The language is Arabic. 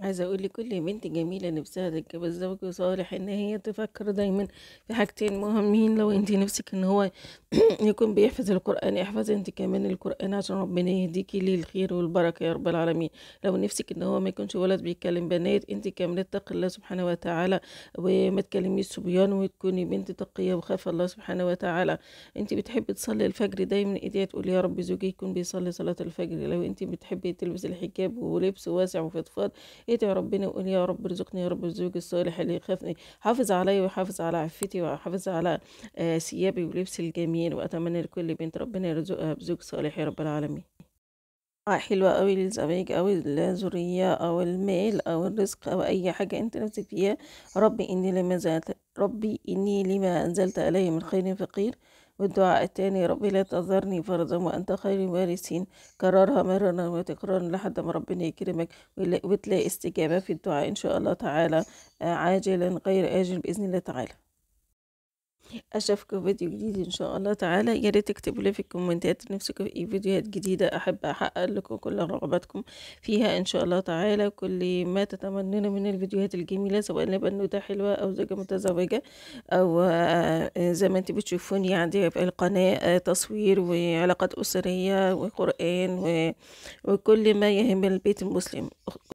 عايزه اقول لكل بنت جميله نفسها تتجوز زوج صالح ان هي تفكر دايما في حاجتين مهمين لو انت نفسك ان هو يكون بيحفظ القران احفظي انت كمان القران عشان ربنا يهديكي للخير والبركه يا رب العالمين لو نفسك ان هو ما يكونش ولد بيتكلم بنات انت كمان اتقي الله سبحانه وتعالى وما تكلميش صبيان وتكوني بنت تقيه وخاف الله سبحانه وتعالى انت بتحبي تصلي الفجر دايما ايديها تقول يا رب زوجي يكون بيصلي صلاه الفجر لو انت بتحبي تلبسي الحجاب ولبس واسع وفضفاض ادعي ربنا وقول يا رب ارزقني يا رب الزوج الصالح اللي يخافني حافظ عليا وحافظ على عفتي وحافظ على آه، ثيابي ولبسي الجميل واتمنى لكل بنت ربنا يرزقها بزوج صالح يا رب العالمين آه، حلوة أوي للزواج أو الذرية أو المال أو الرزق أو أي حاجة أنت نفسك فيها ربي إني لما زالت ربي إني لما أنزلت عليه من خير فقير والدعاء التاني ربي لا تذرني فرضا وأنت خير الوارثين كررها مرارا وتكرارا لحد ما ربنا يكرمك وتلاقي استجابة في الدعاء إن شاء الله تعالى آه، عاجلا غير آجل بإذن الله تعالى اشوفكم في فيديو جديد ان شاء الله تعالى يا ريت تكتبوا لي في الكومنتات نفسكم في فيديوهات جديده احب احقق لكم كل رغباتكم فيها ان شاء الله تعالى كل ما تتمنون من الفيديوهات الجميله سواء لبنوته حلوه او زوجه متزوجه او آه، زي ما انت بتشوفوني عندي في القناه آه، تصوير وعلاقات اسريه وقران وكل ما يهم البيت المسلم